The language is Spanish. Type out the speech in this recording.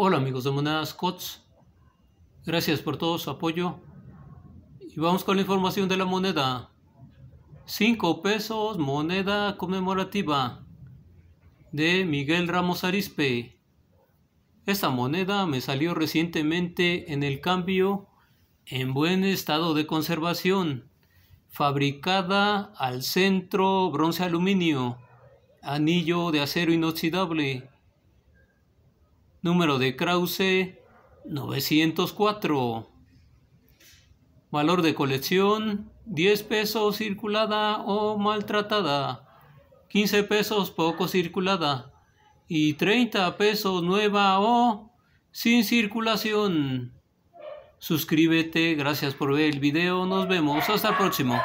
Hola amigos de Monedas COTS, gracias por todo su apoyo y vamos con la información de la moneda. 5 pesos, moneda conmemorativa de Miguel Ramos Arispe. Esta moneda me salió recientemente en el cambio en buen estado de conservación, fabricada al centro bronce aluminio, anillo de acero inoxidable Número de Krause 904. Valor de colección 10 pesos circulada o maltratada, 15 pesos poco circulada y 30 pesos nueva o sin circulación. Suscríbete, gracias por ver el video, nos vemos, hasta el próximo.